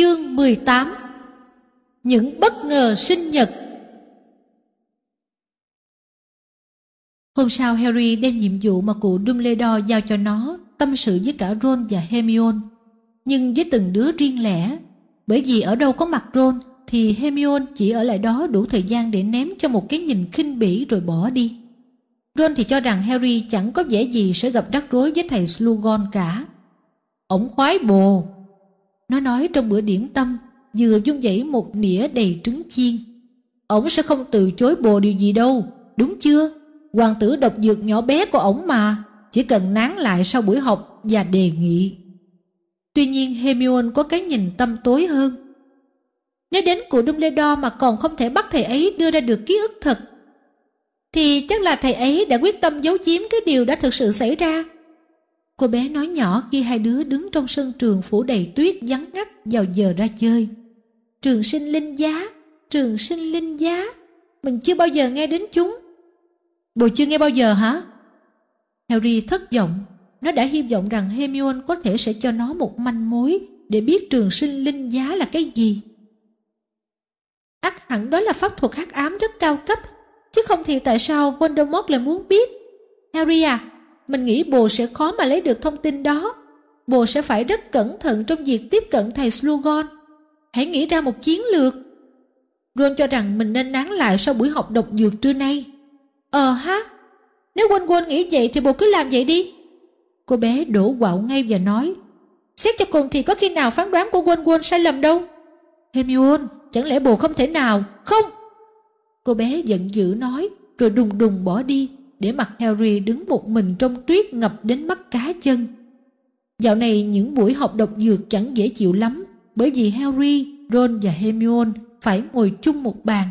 Chương 18 Những bất ngờ sinh nhật Hôm sau Harry đem nhiệm vụ mà cụ Dumbledore giao cho nó tâm sự với cả Ron và Hermione nhưng với từng đứa riêng lẻ bởi vì ở đâu có mặt Ron thì Hermione chỉ ở lại đó đủ thời gian để ném cho một cái nhìn khinh bỉ rồi bỏ đi. Ron thì cho rằng Harry chẳng có vẻ gì sẽ gặp rắc rối với thầy Slughorn cả. Ổng khoái bồ, nó nói trong bữa điểm tâm, vừa dung dãy một nĩa đầy trứng chiên. Ổng sẽ không từ chối bồ điều gì đâu, đúng chưa? Hoàng tử độc dược nhỏ bé của ổng mà, chỉ cần nán lại sau buổi học và đề nghị. Tuy nhiên Hermione có cái nhìn tâm tối hơn. Nếu đến của Dumbledore mà còn không thể bắt thầy ấy đưa ra được ký ức thật, thì chắc là thầy ấy đã quyết tâm giấu giếm cái điều đã thực sự xảy ra Cô bé nói nhỏ khi hai đứa đứng trong sân trường phủ đầy tuyết vắng ngắt vào giờ ra chơi. Trường sinh linh giá, trường sinh linh giá, mình chưa bao giờ nghe đến chúng. Bồ chưa nghe bao giờ hả? Harry thất vọng, nó đã hy vọng rằng Hermione có thể sẽ cho nó một manh mối để biết trường sinh linh giá là cái gì. Ác hẳn đó là pháp thuật hắc ám rất cao cấp, chứ không thì tại sao Voldemort lại muốn biết? Harry à, mình nghĩ bồ sẽ khó mà lấy được thông tin đó. Bồ sẽ phải rất cẩn thận trong việc tiếp cận thầy Slugon. Hãy nghĩ ra một chiến lược. Ron cho rằng mình nên nán lại sau buổi học độc dược trưa nay. Ờ ha, nếu quên quên nghĩ vậy thì bồ cứ làm vậy đi. Cô bé đổ quạo ngay và nói Xét cho cùng thì có khi nào phán đoán của quên quên sai lầm đâu. Hermione, chẳng lẽ bồ không thể nào? Không! Cô bé giận dữ nói rồi đùng đùng bỏ đi để mặc Harry đứng một mình trong tuyết ngập đến mắt cá chân. Dạo này những buổi học độc dược chẳng dễ chịu lắm bởi vì Harry, Ron và Hermione phải ngồi chung một bàn.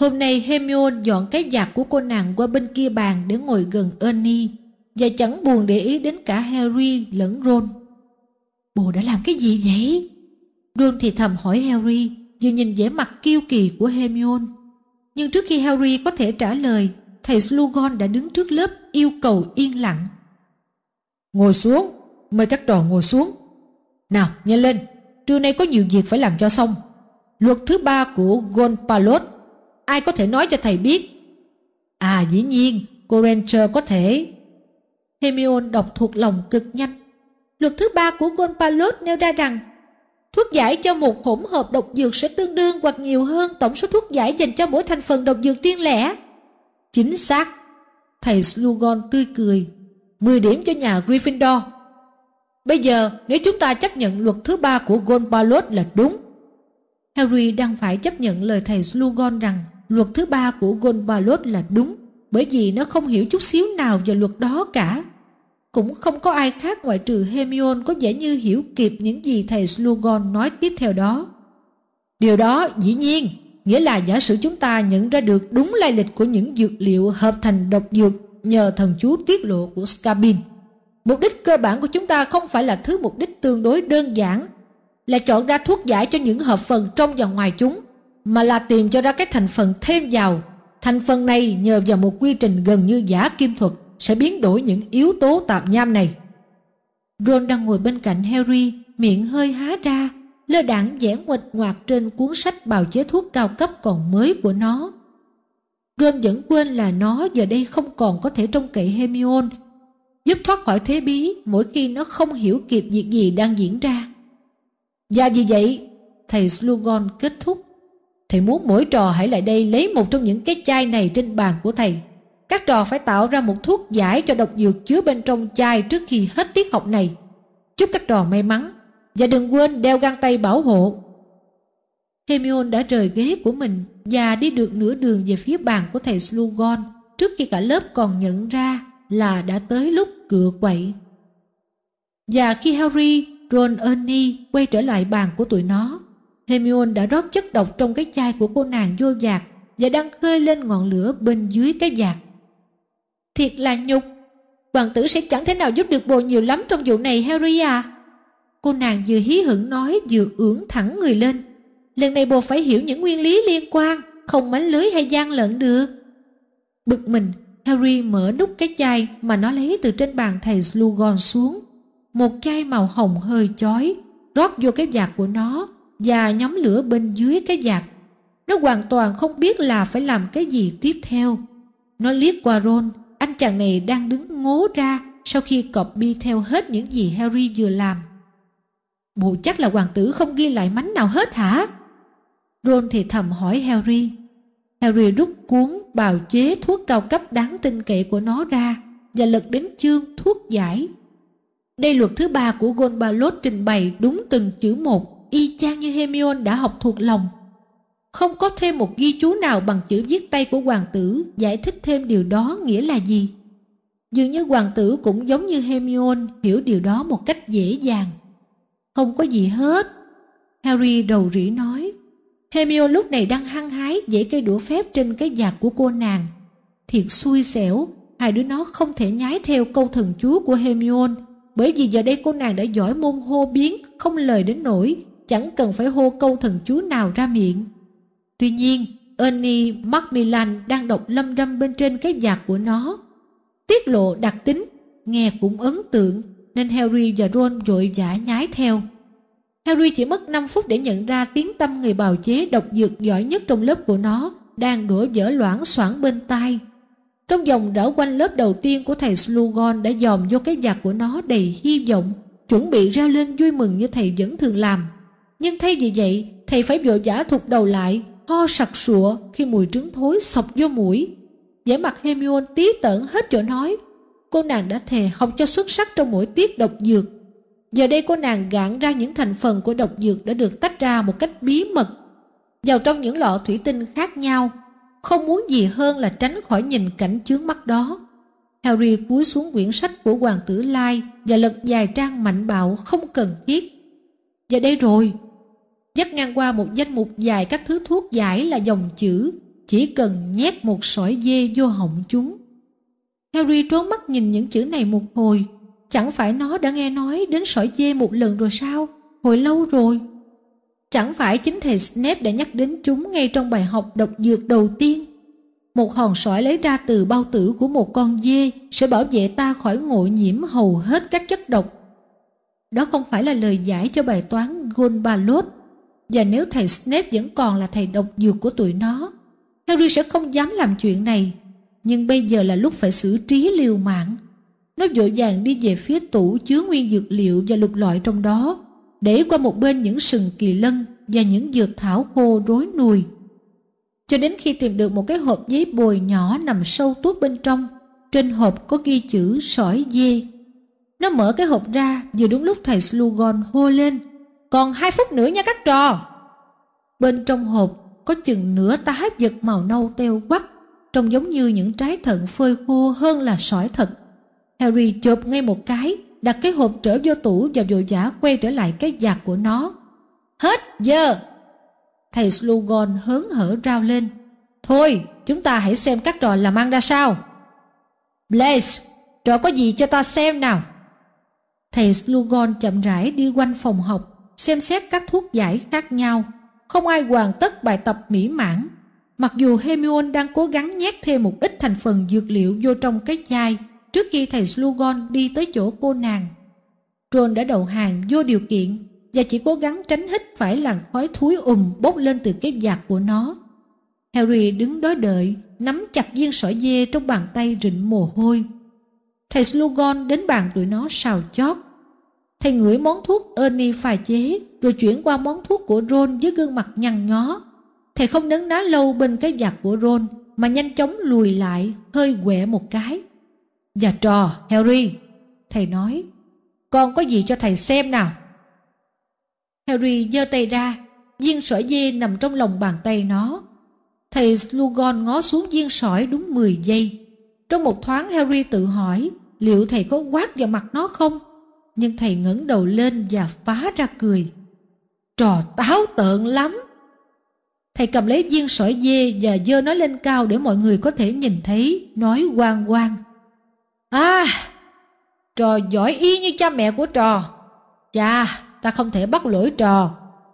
Hôm nay Hermione dọn cái giặc của cô nàng qua bên kia bàn để ngồi gần Ernie và chẳng buồn để ý đến cả Harry lẫn Ron. Bồ đã làm cái gì vậy? Ron thì thầm hỏi Harry vừa nhìn vẻ mặt kiêu kỳ của Hermione. Nhưng trước khi Harry có thể trả lời thầy Slugon đã đứng trước lớp yêu cầu yên lặng. Ngồi xuống, mời các đoàn ngồi xuống. Nào, nhanh lên, trưa nay có nhiều việc phải làm cho xong. Luật thứ ba của Gonpalot, ai có thể nói cho thầy biết? À dĩ nhiên, cô Ranger có thể. hemion đọc thuộc lòng cực nhanh. Luật thứ ba của Gonpalot nêu ra rằng thuốc giải cho một hỗn hợp độc dược sẽ tương đương hoặc nhiều hơn tổng số thuốc giải dành cho mỗi thành phần độc dược riêng lẻ. Chính xác. Thầy Slughorn tươi cười. Mười điểm cho nhà Gryffindor. Bây giờ nếu chúng ta chấp nhận luật thứ ba của Gonbalot là đúng. Harry đang phải chấp nhận lời thầy Slughorn rằng luật thứ ba của Gonbalot là đúng bởi vì nó không hiểu chút xíu nào về luật đó cả. Cũng không có ai khác ngoại trừ Hermione có vẻ như hiểu kịp những gì thầy Slughorn nói tiếp theo đó. Điều đó dĩ nhiên Nghĩa là giả sử chúng ta nhận ra được đúng lai lịch của những dược liệu hợp thành độc dược nhờ thần chú tiết lộ của Scabin. Mục đích cơ bản của chúng ta không phải là thứ mục đích tương đối đơn giản, là chọn ra thuốc giải cho những hợp phần trong và ngoài chúng, mà là tìm cho ra các thành phần thêm vào. Thành phần này nhờ vào một quy trình gần như giả kim thuật sẽ biến đổi những yếu tố tạm nham này. Ron đang ngồi bên cạnh Harry, miệng hơi há ra, lơ đảng vẽ nguệch ngoạc trên cuốn sách bào chế thuốc cao cấp còn mới của nó. Ron vẫn quên là nó giờ đây không còn có thể trông cậy Hermione, giúp thoát khỏi thế bí mỗi khi nó không hiểu kịp việc gì đang diễn ra. Và vì vậy, thầy Slughorn kết thúc. Thầy muốn mỗi trò hãy lại đây lấy một trong những cái chai này trên bàn của thầy. Các trò phải tạo ra một thuốc giải cho độc dược chứa bên trong chai trước khi hết tiết học này. Chúc các trò may mắn. Và đừng quên đeo găng tay bảo hộ. Hermione đã rời ghế của mình và đi được nửa đường về phía bàn của thầy Slughorn trước khi cả lớp còn nhận ra là đã tới lúc cửa quậy. Và khi Harry, Ron, Ernie quay trở lại bàn của tụi nó, Hermione đã rót chất độc trong cái chai của cô nàng vô giạc và đang khơi lên ngọn lửa bên dưới cái giạc. Thiệt là nhục! Hoàng tử sẽ chẳng thể nào giúp được bồ nhiều lắm trong vụ này Harry à! Cô nàng vừa hí hửng nói vừa ưỡn thẳng người lên. Lần này bồ phải hiểu những nguyên lý liên quan, không mánh lưới hay gian lận được. Bực mình, Harry mở nút cái chai mà nó lấy từ trên bàn thầy slugon xuống. Một chai màu hồng hơi chói, rót vô cái vạt của nó và nhóm lửa bên dưới cái vạt. Nó hoàn toàn không biết là phải làm cái gì tiếp theo. Nó liếc qua Ron, anh chàng này đang đứng ngố ra sau khi cọp bi theo hết những gì Harry vừa làm. Mụ chắc là hoàng tử không ghi lại mánh nào hết hả? Ron thì thầm hỏi Harry. Harry rút cuốn bào chế thuốc cao cấp đáng tin cậy của nó ra và lật đến chương thuốc giải. Đây luật thứ ba của Gonbalot trình bày đúng từng chữ một, y chang như Hermione đã học thuộc lòng. Không có thêm một ghi chú nào bằng chữ viết tay của hoàng tử giải thích thêm điều đó nghĩa là gì. Dường như hoàng tử cũng giống như Hermione hiểu điều đó một cách dễ dàng. Không có gì hết. Harry đầu rỉ nói. Hermione lúc này đang hăng hái dễ cây đũa phép trên cái giặt của cô nàng. Thiệt xui xẻo, hai đứa nó không thể nhái theo câu thần chú của Hermione bởi vì giờ đây cô nàng đã giỏi môn hô biến không lời đến nổi chẳng cần phải hô câu thần chú nào ra miệng. Tuy nhiên, Ernie Macmillan đang đọc lâm râm bên trên cái giạc của nó. Tiết lộ đặc tính, nghe cũng ấn tượng nên Harry và Ron vội vã nhái theo. Harry chỉ mất 5 phút để nhận ra tiếng tâm người bào chế độc dược giỏi nhất trong lớp của nó đang đổ vỡ loãng xoảng bên tai. Trong vòng đảo quanh lớp đầu tiên của thầy Slughorn đã dòm vô cái giặc của nó đầy hy vọng, chuẩn bị reo lên vui mừng như thầy vẫn thường làm. Nhưng thay vì vậy, thầy phải vội vã thụt đầu lại, ho sặc sụa khi mùi trứng thối sọc vô mũi. vẻ mặt Hermione tí tởn hết chỗ nói, cô nàng đã thề học cho xuất sắc trong mỗi tiết độc dược. Giờ đây cô nàng gạn ra những thành phần của độc dược đã được tách ra một cách bí mật vào trong những lọ thủy tinh khác nhau, không muốn gì hơn là tránh khỏi nhìn cảnh chướng mắt đó. Harry cúi xuống quyển sách của Hoàng tử Lai và lật dài trang mạnh bạo không cần thiết. giờ đây rồi, dắt ngang qua một danh mục dài các thứ thuốc giải là dòng chữ, chỉ cần nhét một sỏi dê vô họng chúng. Harry trốn mắt nhìn những chữ này một hồi. Chẳng phải nó đã nghe nói đến sỏi dê một lần rồi sao? Hồi lâu rồi. Chẳng phải chính thầy Snape đã nhắc đến chúng ngay trong bài học độc dược đầu tiên. Một hòn sỏi lấy ra từ bao tử của một con dê sẽ bảo vệ ta khỏi ngộ nhiễm hầu hết các chất độc. Đó không phải là lời giải cho bài toán Gonbalot. Và nếu thầy Snape vẫn còn là thầy độc dược của tụi nó, Harry sẽ không dám làm chuyện này nhưng bây giờ là lúc phải xử trí liều mạng. Nó vội vàng đi về phía tủ chứa nguyên dược liệu và lục lọi trong đó, để qua một bên những sừng kỳ lân và những dược thảo khô rối nùi. Cho đến khi tìm được một cái hộp giấy bồi nhỏ nằm sâu tuốt bên trong, trên hộp có ghi chữ sỏi dê. Nó mở cái hộp ra vừa đúng lúc thầy Slugon hô lên, còn hai phút nữa nha các trò. Bên trong hộp có chừng nửa tá vật màu nâu teo quắc trông giống như những trái thận phơi khô hơn là sỏi thật. Harry chộp ngay một cái, đặt cái hộp trở vô tủ và vội giả quay trở lại cái giạc của nó. Hết giờ! Thầy Slughorn hớn hở rao lên. Thôi, chúng ta hãy xem các trò làm ăn ra sao. Blaze, trò có gì cho ta xem nào? Thầy Slughorn chậm rãi đi quanh phòng học, xem xét các thuốc giải khác nhau. Không ai hoàn tất bài tập mỹ mãn Mặc dù Hermione đang cố gắng nhét thêm một ít thành phần dược liệu vô trong cái chai trước khi thầy Slughorn đi tới chỗ cô nàng. Ron đã đầu hàng vô điều kiện và chỉ cố gắng tránh hít phải làn khói thúi ùm bốc lên từ cái giặc của nó. Harry đứng đối đợi, nắm chặt viên sỏi dê trong bàn tay rịnh mồ hôi. Thầy Slughorn đến bàn tụi nó xào chót. Thầy ngửi món thuốc Ernie pha chế rồi chuyển qua món thuốc của Ron với gương mặt nhăn nhó. Thầy không đứng đá lâu bên cái giặc của Ron mà nhanh chóng lùi lại, hơi quẹ một cái. Và dạ trò, Harry, thầy nói, con có gì cho thầy xem nào? Harry giơ tay ra, viên sỏi dê nằm trong lòng bàn tay nó. Thầy Slughorn ngó xuống viên sỏi đúng 10 giây. Trong một thoáng Harry tự hỏi liệu thầy có quát vào mặt nó không? Nhưng thầy ngẩng đầu lên và phá ra cười. Trò táo tợn lắm! Thầy cầm lấy viên sỏi dê và dơ nó lên cao để mọi người có thể nhìn thấy, nói quang quang. À, trò giỏi y như cha mẹ của trò. Cha, ta không thể bắt lỗi trò.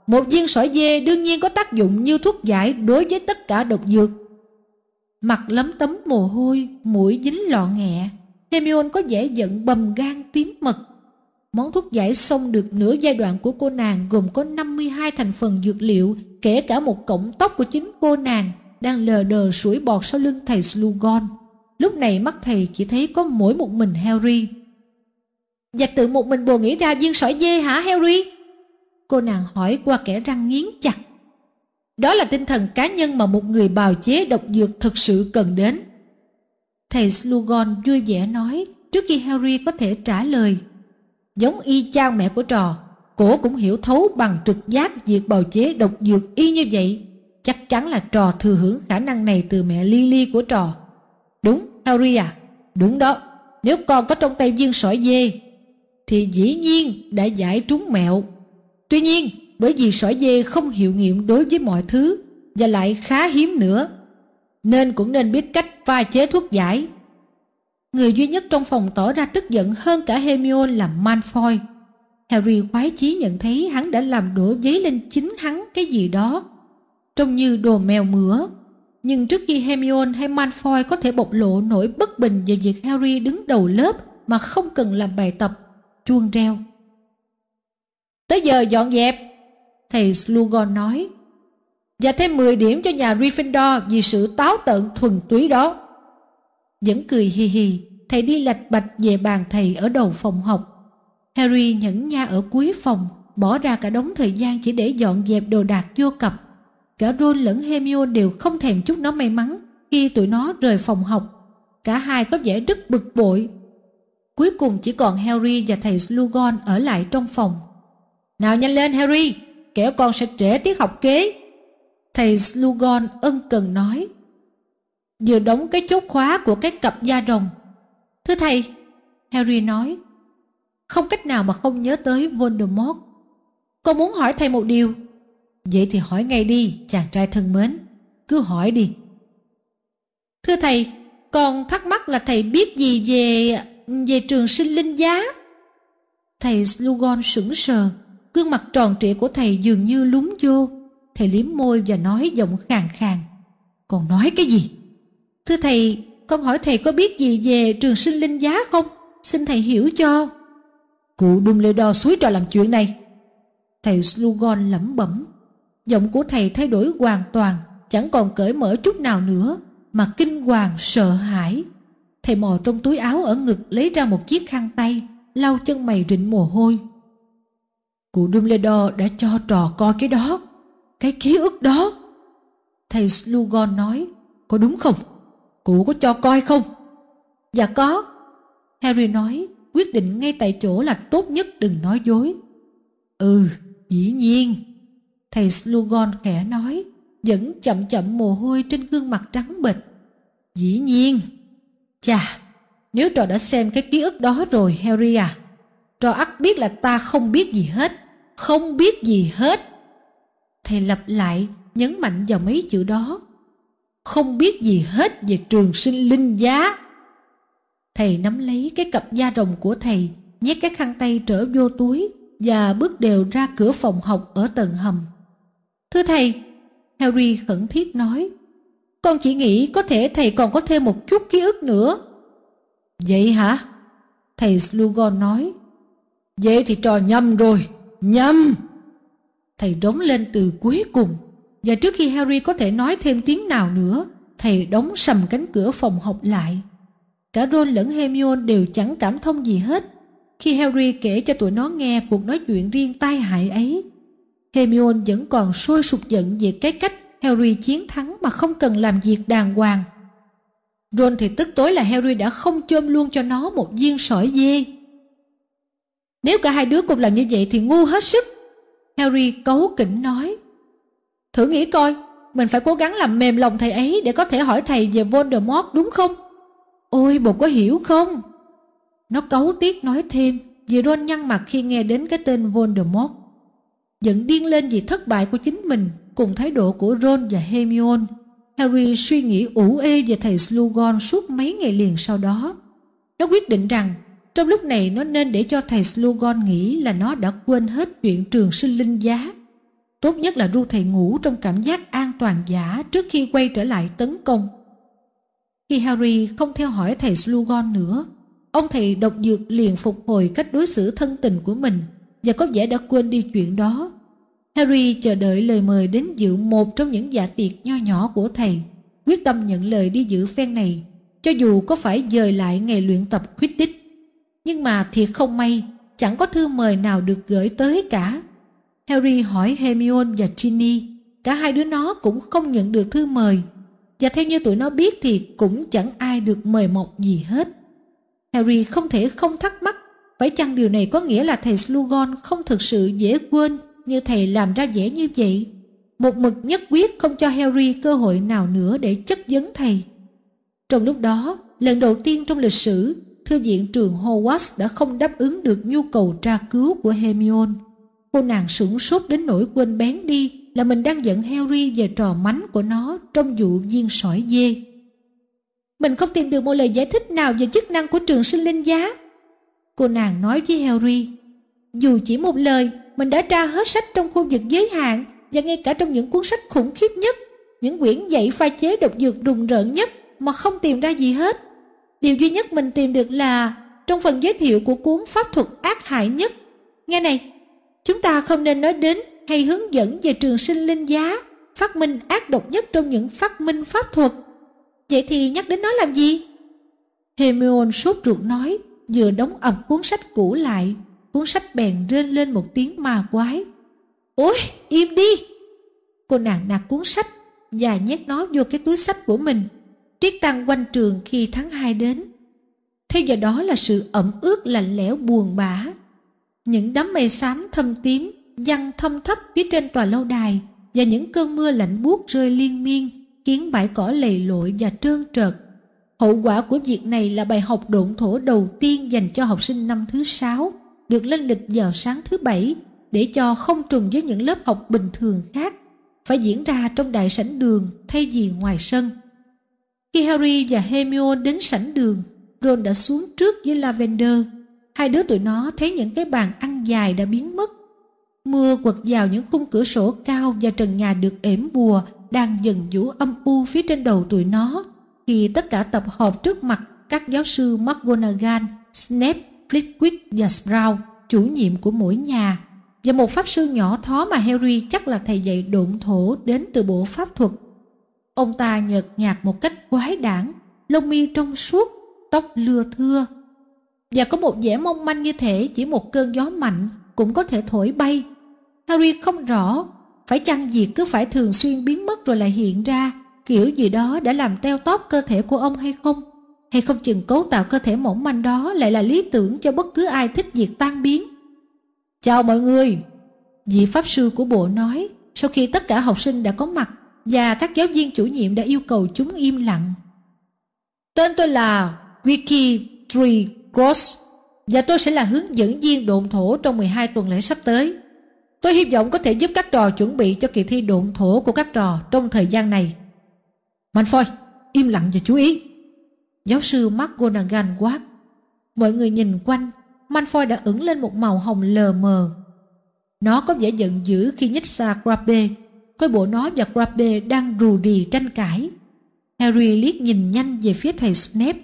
Một viên sỏi dê đương nhiên có tác dụng như thuốc giải đối với tất cả độc dược. Mặt lấm tấm mồ hôi, mũi dính lọ nghẹ. Hemion có vẻ giận bầm gan tím mật Món thuốc giải xong được nửa giai đoạn của cô nàng gồm có 52 thành phần dược liệu, kể cả một cọng tóc của chính cô nàng đang lờ đờ sủi bọt sau lưng thầy Slugon. Lúc này mắt thầy chỉ thấy có mỗi một mình Harry. và tự một mình bồ nghĩ ra viên sỏi dê hả Harry? Cô nàng hỏi qua kẻ răng nghiến chặt. Đó là tinh thần cá nhân mà một người bào chế độc dược thực sự cần đến. Thầy Slugon vui vẻ nói trước khi Harry có thể trả lời giống y chang mẹ của trò. Cổ cũng hiểu thấu bằng trực giác việc bào chế độc dược y như vậy. Chắc chắn là trò thừa hưởng khả năng này từ mẹ Lily của trò. Đúng, Harry à, đúng đó. Nếu con có trong tay viên sỏi dê, thì dĩ nhiên đã giải trúng mẹo. Tuy nhiên, bởi vì sỏi dê không hiệu nghiệm đối với mọi thứ và lại khá hiếm nữa, nên cũng nên biết cách pha chế thuốc giải Người duy nhất trong phòng tỏ ra tức giận hơn cả Hermione là Malfoy. Harry khoái chí nhận thấy hắn đã làm đổ giấy lên chính hắn cái gì đó, trông như đồ mèo mửa. Nhưng trước khi Hermione hay Malfoy có thể bộc lộ nỗi bất bình về việc Harry đứng đầu lớp mà không cần làm bài tập, chuông reo. Tới giờ dọn dẹp, thầy Slughorn nói. Và thêm 10 điểm cho nhà Gryffindor vì sự táo tợn thuần túy đó vẫn cười hì hì, thầy đi lạch bạch về bàn thầy ở đầu phòng học. Harry nhẫn nha ở cuối phòng, bỏ ra cả đống thời gian chỉ để dọn dẹp đồ đạc vô cặp. Cả Ron lẫn Hermione đều không thèm chút nó may mắn khi tụi nó rời phòng học. Cả hai có vẻ rất bực bội. Cuối cùng chỉ còn Harry và thầy Slughorn ở lại trong phòng. Nào nhanh lên Harry, kẻo con sẽ trễ tiết học kế. Thầy Slughorn ân cần nói vừa đóng cái chốt khóa của cái cặp da rồng. Thưa thầy, Harry nói, không cách nào mà không nhớ tới Voldemort. Con muốn hỏi thầy một điều. Vậy thì hỏi ngay đi, chàng trai thân mến. Cứ hỏi đi. Thưa thầy, con thắc mắc là thầy biết gì về về trường sinh linh giá? Thầy Slugon sững sờ, gương mặt tròn trịa của thầy dường như lúng vô. Thầy liếm môi và nói giọng khàn khàn. Còn nói cái gì? Thưa thầy, con hỏi thầy có biết gì về trường sinh linh giá không? Xin thầy hiểu cho. Cụ Dumbledore suối trò làm chuyện này. Thầy Slughorn lẩm bẩm. Giọng của thầy thay đổi hoàn toàn, chẳng còn cởi mở chút nào nữa, mà kinh hoàng sợ hãi. Thầy mò trong túi áo ở ngực lấy ra một chiếc khăn tay, lau chân mày rịn mồ hôi. Cụ Dumbledore đã cho trò coi cái đó, cái ký ức đó. Thầy Slughorn nói, có đúng không? Cụ có cho coi không? Dạ có. Harry nói, quyết định ngay tại chỗ là tốt nhất đừng nói dối. Ừ, dĩ nhiên. Thầy slughorn khẽ nói, vẫn chậm chậm mồ hôi trên gương mặt trắng bệch. Dĩ nhiên. Chà, nếu trò đã xem cái ký ức đó rồi Harry à, trò ắt biết là ta không biết gì hết, không biết gì hết. Thầy lặp lại, nhấn mạnh vào mấy chữ đó không biết gì hết về trường sinh linh giá. Thầy nắm lấy cái cặp da rồng của thầy, nhét cái khăn tay trở vô túi và bước đều ra cửa phòng học ở tầng hầm. Thưa thầy, Harry khẩn thiết nói, con chỉ nghĩ có thể thầy còn có thêm một chút ký ức nữa. Vậy hả? Thầy Slughorn nói, vậy thì trò nhầm rồi, nhầm! Thầy đống lên từ cuối cùng. Và trước khi Harry có thể nói thêm tiếng nào nữa, thầy đóng sầm cánh cửa phòng học lại. Cả Ron lẫn Hermione đều chẳng cảm thông gì hết khi Harry kể cho tụi nó nghe cuộc nói chuyện riêng tai hại ấy. Hermione vẫn còn sôi sục giận về cái cách Harry chiến thắng mà không cần làm việc đàng hoàng. Ron thì tức tối là Harry đã không chôm luôn cho nó một viên sỏi dê. Nếu cả hai đứa cùng làm như vậy thì ngu hết sức. Harry cấu kỉnh nói. Thử nghĩ coi, mình phải cố gắng làm mềm lòng thầy ấy để có thể hỏi thầy về Voldemort đúng không? Ôi, bồ có hiểu không? Nó cấu tiếc nói thêm vì Ron nhăn mặt khi nghe đến cái tên Voldemort. Giận điên lên vì thất bại của chính mình cùng thái độ của Ron và Hermione. Harry suy nghĩ ủ ê về thầy Slughorn suốt mấy ngày liền sau đó. Nó quyết định rằng trong lúc này nó nên để cho thầy Slughorn nghĩ là nó đã quên hết chuyện trường sinh linh giá Tốt nhất là ru thầy ngủ trong cảm giác an toàn giả trước khi quay trở lại tấn công. Khi Harry không theo hỏi thầy Slughorn nữa, ông thầy độc dược liền phục hồi cách đối xử thân tình của mình và có vẻ đã quên đi chuyện đó. Harry chờ đợi lời mời đến dự một trong những dạ tiệc nho nhỏ của thầy, quyết tâm nhận lời đi giữ phen này, cho dù có phải dời lại ngày luyện tập khuyết đích. Nhưng mà thiệt không may, chẳng có thư mời nào được gửi tới cả. Harry hỏi Hermione và Ginny. Cả hai đứa nó cũng không nhận được thư mời. Và theo như tụi nó biết thì cũng chẳng ai được mời một gì hết. Harry không thể không thắc mắc phải chăng điều này có nghĩa là thầy Slughorn không thực sự dễ quên như thầy làm ra dễ như vậy? Một mực nhất quyết không cho Harry cơ hội nào nữa để chất vấn thầy. Trong lúc đó, lần đầu tiên trong lịch sử, Thư viện trường Hogwarts đã không đáp ứng được nhu cầu tra cứu của Hermione. Cô nàng sửng sốt đến nỗi quên bén đi là mình đang giận Harry về trò mánh của nó trong vụ viên sỏi dê. Mình không tìm được một lời giải thích nào về chức năng của trường sinh linh giá. Cô nàng nói với Harry, dù chỉ một lời, mình đã tra hết sách trong khu vực giới hạn và ngay cả trong những cuốn sách khủng khiếp nhất, những quyển dạy pha chế độc dược rùng rợn nhất mà không tìm ra gì hết. Điều duy nhất mình tìm được là trong phần giới thiệu của cuốn pháp thuật ác hại nhất. Nghe này, Chúng ta không nên nói đến hay hướng dẫn về trường sinh linh giá, phát minh ác độc nhất trong những phát minh pháp thuật. Vậy thì nhắc đến nó làm gì? Hemion sốt ruột nói, vừa đóng ẩm cuốn sách cũ lại, cuốn sách bèn rên lên một tiếng ma quái. Ôi, im đi! Cô nàng nạt cuốn sách và nhét nó vô cái túi sách của mình. Tuyết tăng quanh trường khi tháng 2 đến. Theo giờ đó là sự ẩm ướt lạnh lẽo buồn bã những đám mây xám thâm tím Dăng thâm thấp phía trên tòa lâu đài Và những cơn mưa lạnh buốt rơi liên miên Khiến bãi cỏ lầy lội và trơn trợt Hậu quả của việc này là bài học độn thổ đầu tiên dành cho học sinh năm thứ sáu, được lên lịch vào sáng thứ bảy để cho không trùng với những lớp học bình thường khác, phải diễn ra trong đại sảnh đường thay vì ngoài sân. Khi Harry và Hermione đến sảnh đường, Ron đã xuống trước với Lavender hai đứa tụi nó thấy những cái bàn ăn dài đã biến mất. Mưa quật vào những khung cửa sổ cao và trần nhà được ểm bùa đang dần vũ âm u phía trên đầu tụi nó khi tất cả tập họp trước mặt các giáo sư McGonagall, Snape, Flitwick và Sprout, chủ nhiệm của mỗi nhà, và một pháp sư nhỏ thó mà Harry chắc là thầy dạy độn thổ đến từ bộ pháp thuật. Ông ta nhợt nhạt một cách quái đản, lông mi trong suốt, tóc lưa thưa, và có một vẻ mong manh như thể chỉ một cơn gió mạnh cũng có thể thổi bay. Harry không rõ, phải chăng việc cứ phải thường xuyên biến mất rồi lại hiện ra, kiểu gì đó đã làm teo tóp cơ thể của ông hay không? Hay không chừng cấu tạo cơ thể mỏng manh đó lại là lý tưởng cho bất cứ ai thích việc tan biến? Chào mọi người! Vị Pháp Sư của Bộ nói, sau khi tất cả học sinh đã có mặt và các giáo viên chủ nhiệm đã yêu cầu chúng im lặng. Tên tôi là Wiki Tree Gross và tôi sẽ là hướng dẫn viên độn thổ trong 12 tuần lễ sắp tới. Tôi hy vọng có thể giúp các trò chuẩn bị cho kỳ thi độn thổ của các trò trong thời gian này. Mạnh im lặng và chú ý. Giáo sư McGonagall quát. Mọi người nhìn quanh, Manfoy đã ửng lên một màu hồng lờ mờ. Nó có vẻ giận dữ khi nhích xa Crabbe. Coi bộ nó và Crabbe đang rù rì tranh cãi. Harry liếc nhìn nhanh về phía thầy Snape.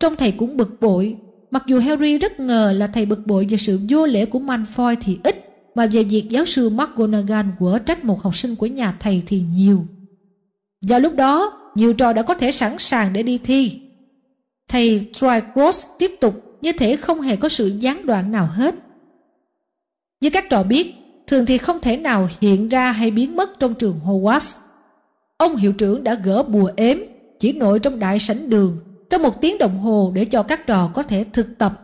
Trong thầy cũng bực bội Mặc dù Harry rất ngờ là thầy bực bội về sự vô lễ của Malfoy thì ít, mà về việc giáo sư McGonagall quở trách một học sinh của nhà thầy thì nhiều. Vào lúc đó, nhiều trò đã có thể sẵn sàng để đi thi. Thầy Tricross tiếp tục như thể không hề có sự gián đoạn nào hết. Như các trò biết, thường thì không thể nào hiện ra hay biến mất trong trường Hogwarts. Ông hiệu trưởng đã gỡ bùa ếm, chỉ nội trong đại sảnh đường trong một tiếng đồng hồ để cho các trò có thể thực tập.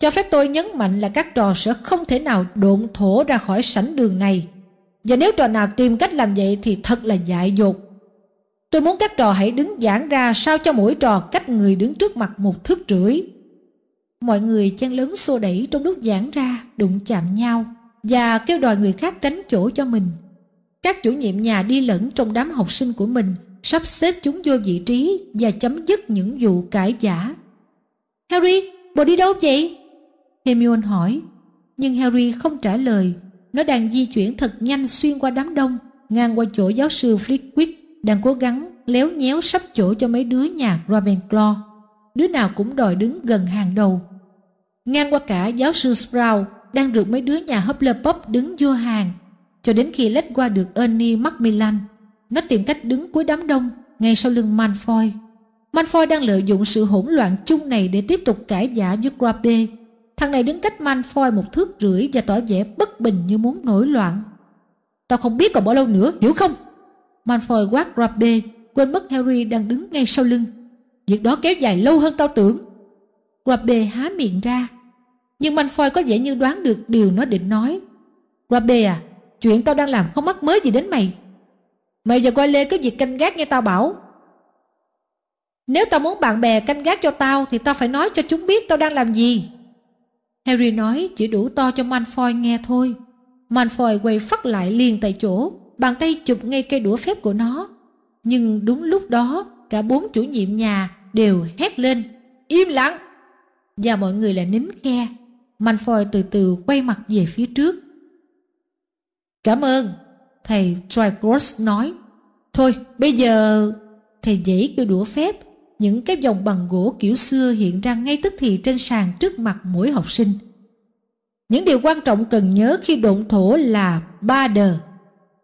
Cho phép tôi nhấn mạnh là các trò sẽ không thể nào độn thổ ra khỏi sảnh đường này. Và nếu trò nào tìm cách làm vậy thì thật là dại dột. Tôi muốn các trò hãy đứng giãn ra sao cho mỗi trò cách người đứng trước mặt một thước rưỡi. Mọi người chen lớn xô đẩy trong lúc giãn ra, đụng chạm nhau và kêu đòi người khác tránh chỗ cho mình. Các chủ nhiệm nhà đi lẫn trong đám học sinh của mình sắp xếp chúng vô vị trí và chấm dứt những vụ cãi giả. Harry, bộ đi đâu vậy? Hermione hỏi, nhưng Harry không trả lời. Nó đang di chuyển thật nhanh xuyên qua đám đông, ngang qua chỗ giáo sư Flitwick đang cố gắng léo nhéo sắp chỗ cho mấy đứa nhà Ravenclaw. Đứa nào cũng đòi đứng gần hàng đầu. Ngang qua cả giáo sư Sprout đang rượt mấy đứa nhà Hufflepuff đứng vô hàng, cho đến khi lách qua được Ernie Macmillan nó tìm cách đứng cuối đám đông, ngay sau lưng Malfoy. Malfoy đang lợi dụng sự hỗn loạn chung này để tiếp tục cãi giả với Grape. Thằng này đứng cách Malfoy một thước rưỡi và tỏ vẻ bất bình như muốn nổi loạn. Tao không biết còn bao lâu nữa, hiểu không? Malfoy quát Grape, quên mất Harry đang đứng ngay sau lưng. Việc đó kéo dài lâu hơn tao tưởng. Grape há miệng ra. Nhưng Malfoy có vẻ như đoán được điều nó định nói. Grape à, chuyện tao đang làm không mắc mới gì đến mày. Mày giờ quay lê cứ việc canh gác nghe tao bảo Nếu tao muốn bạn bè canh gác cho tao Thì tao phải nói cho chúng biết tao đang làm gì Harry nói chỉ đủ to cho Malfoy nghe thôi Malfoy quay phát lại liền tại chỗ Bàn tay chụp ngay cây đũa phép của nó Nhưng đúng lúc đó Cả bốn chủ nhiệm nhà đều hét lên Im lặng Và mọi người lại nín khe Malfoy từ từ quay mặt về phía trước Cảm ơn Thầy Trigros nói, Thôi, bây giờ... Thầy dãy kêu đũa phép, những cái vòng bằng gỗ kiểu xưa hiện ra ngay tức thì trên sàn trước mặt mỗi học sinh. Những điều quan trọng cần nhớ khi độn thổ là ba đờ.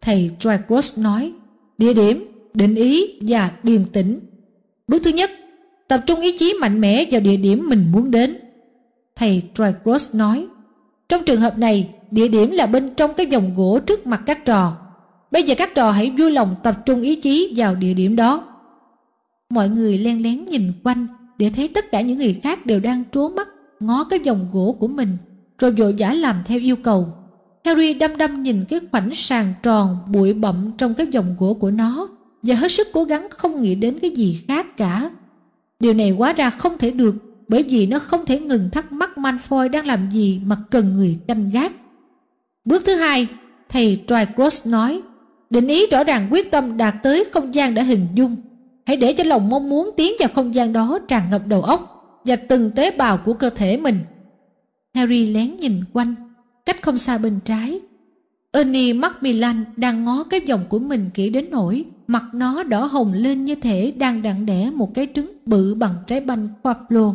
Thầy Trigros nói, địa điểm, định ý và điềm tĩnh. Bước thứ nhất, tập trung ý chí mạnh mẽ vào địa điểm mình muốn đến. Thầy Trigros nói, trong trường hợp này, địa điểm là bên trong cái vòng gỗ trước mặt các trò. Bây giờ các trò hãy vui lòng tập trung ý chí vào địa điểm đó. Mọi người len lén nhìn quanh để thấy tất cả những người khác đều đang trố mắt ngó cái vòng gỗ của mình rồi vội vã làm theo yêu cầu. Harry đăm đăm nhìn cái khoảnh sàn tròn bụi bậm trong cái vòng gỗ của nó và hết sức cố gắng không nghĩ đến cái gì khác cả. Điều này quá ra không thể được bởi vì nó không thể ngừng thắc mắc Malfoy đang làm gì mà cần người canh gác. Bước thứ hai, thầy Tricross nói định ý rõ ràng quyết tâm đạt tới không gian đã hình dung. Hãy để cho lòng mong muốn tiến vào không gian đó tràn ngập đầu óc và từng tế bào của cơ thể mình. Harry lén nhìn quanh, cách không xa bên trái. Ernie Macmillan đang ngó cái vòng của mình kỹ đến nỗi mặt nó đỏ hồng lên như thể đang đặng đẻ một cái trứng bự bằng trái banh Pablo.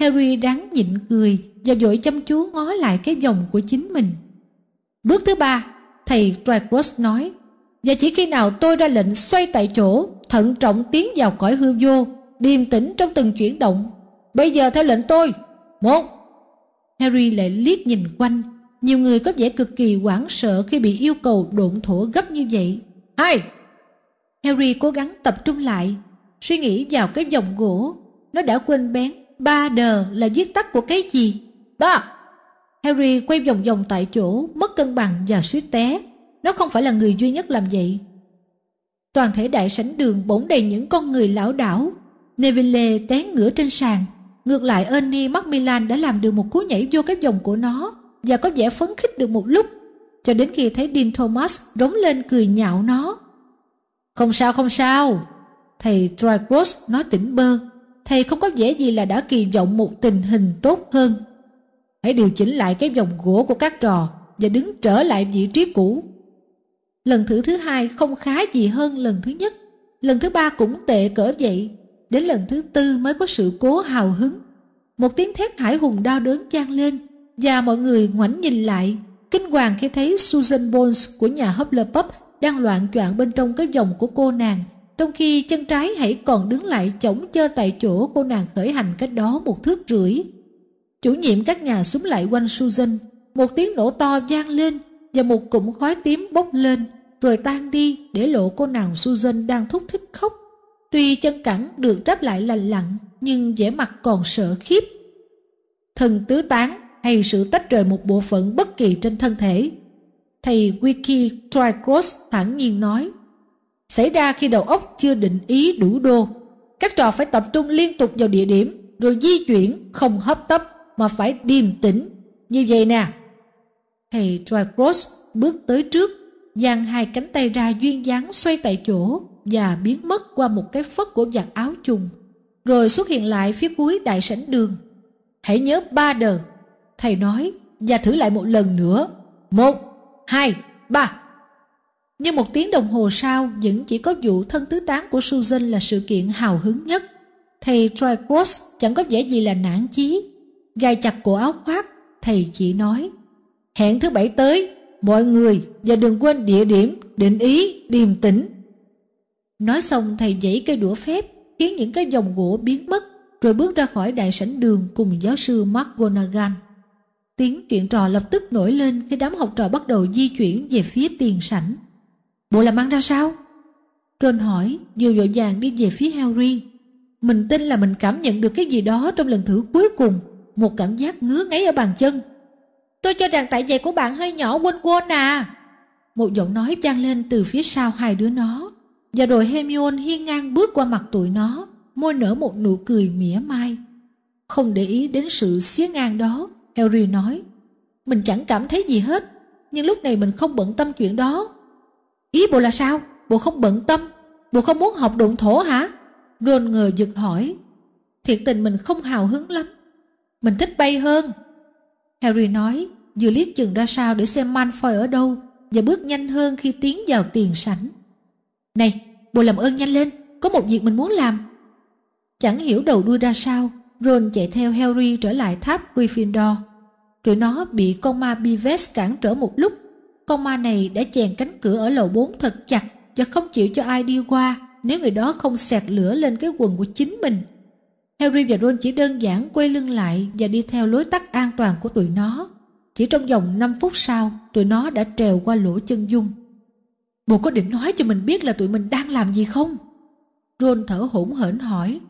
Harry ráng nhịn cười và vội chăm chú ngó lại cái vòng của chính mình. Bước thứ ba, thầy Dragros nói, và chỉ khi nào tôi ra lệnh xoay tại chỗ, thận trọng tiến vào cõi hư vô, điềm tĩnh trong từng chuyển động. Bây giờ theo lệnh tôi, một. Harry lại liếc nhìn quanh, nhiều người có vẻ cực kỳ hoảng sợ khi bị yêu cầu độn thổ gấp như vậy. Hai. Harry cố gắng tập trung lại, suy nghĩ vào cái dòng gỗ. Nó đã quên bén, ba đờ là viết tắt của cái gì? Ba. Harry quay vòng vòng tại chỗ, mất cân bằng và suýt té. Nó không phải là người duy nhất làm vậy. Toàn thể đại sảnh đường bỗng đầy những con người lão đảo. Neville té ngửa trên sàn. Ngược lại Ernie Macmillan đã làm được một cú nhảy vô cái vòng của nó và có vẻ phấn khích được một lúc cho đến khi thấy Dean Thomas rống lên cười nhạo nó. Không sao không sao. Thầy Trygros nói tỉnh bơ. Thầy không có vẻ gì là đã kỳ vọng một tình hình tốt hơn. Hãy điều chỉnh lại cái vòng gỗ của các trò và đứng trở lại vị trí cũ. Lần thử thứ hai không khá gì hơn lần thứ nhất. Lần thứ ba cũng tệ cỡ vậy. Đến lần thứ tư mới có sự cố hào hứng. Một tiếng thét hải hùng đau đớn chan lên và mọi người ngoảnh nhìn lại. Kinh hoàng khi thấy Susan Bones của nhà Hufflepuff đang loạn choạng bên trong cái vòng của cô nàng trong khi chân trái hãy còn đứng lại chống chơ tại chỗ cô nàng khởi hành cách đó một thước rưỡi. Chủ nhiệm các nhà súng lại quanh Susan. Một tiếng nổ to vang lên và một cụm khói tím bốc lên rồi tan đi để lộ cô nàng Susan đang thúc thích khóc. Tuy chân cẳng được ráp lại lành lặn nhưng vẻ mặt còn sợ khiếp. Thần tứ tán hay sự tách rời một bộ phận bất kỳ trên thân thể. Thầy Wiki Tricross thản nhiên nói Xảy ra khi đầu óc chưa định ý đủ đô. Các trò phải tập trung liên tục vào địa điểm rồi di chuyển không hấp tấp mà phải điềm tĩnh. Như vậy nè, Thầy Cross bước tới trước, giang hai cánh tay ra duyên dáng xoay tại chỗ và biến mất qua một cái phất của giặt áo chùng, rồi xuất hiện lại phía cuối đại sảnh đường. Hãy nhớ ba đợt, thầy nói, và thử lại một lần nữa. Một, hai, ba. Nhưng một tiếng đồng hồ sau vẫn chỉ có vụ thân tứ tán của Susan là sự kiện hào hứng nhất. Thầy Troy Cross chẳng có vẻ gì là nản chí. gài chặt cổ áo khoác, thầy chỉ nói Hẹn thứ bảy tới, mọi người và đừng quên địa điểm, định ý, điềm tĩnh. Nói xong thầy dãy cây đũa phép, khiến những cái dòng gỗ biến mất, rồi bước ra khỏi đại sảnh đường cùng giáo sư Mark Tiếng chuyện trò lập tức nổi lên khi đám học trò bắt đầu di chuyển về phía tiền sảnh. Bộ làm ăn ra sao? Ron hỏi, vừa dội vàng đi về phía Harry. Mình tin là mình cảm nhận được cái gì đó trong lần thử cuối cùng, một cảm giác ngứa ngáy ở bàn chân. Tôi cho rằng tại giày của bạn hơi nhỏ quên quên à. Một giọng nói vang lên từ phía sau hai đứa nó. Và rồi Hermione hiên ngang bước qua mặt tụi nó, môi nở một nụ cười mỉa mai. Không để ý đến sự xía ngang đó, Harry nói, mình chẳng cảm thấy gì hết, nhưng lúc này mình không bận tâm chuyện đó. Ý bộ là sao? Bộ không bận tâm? Bộ không muốn học đụng thổ hả? Ron ngờ giật hỏi. Thiệt tình mình không hào hứng lắm. Mình thích bay hơn, Harry nói, vừa liếc chừng ra sao để xem Malfoy ở đâu và bước nhanh hơn khi tiến vào tiền sảnh. Này, bồ làm ơn nhanh lên, có một việc mình muốn làm. Chẳng hiểu đầu đuôi ra sao, Ron chạy theo Harry trở lại tháp Gryffindor. Tụi nó bị con ma Bives cản trở một lúc. Con ma này đã chèn cánh cửa ở lầu 4 thật chặt và không chịu cho ai đi qua nếu người đó không sạc lửa lên cái quần của chính mình. Harry và Ron chỉ đơn giản quay lưng lại và đi theo lối tắt an toàn của tụi nó. Chỉ trong vòng 5 phút sau, tụi nó đã trèo qua lỗ chân dung. Bồ có định nói cho mình biết là tụi mình đang làm gì không? Ron thở hổn hển hỏi.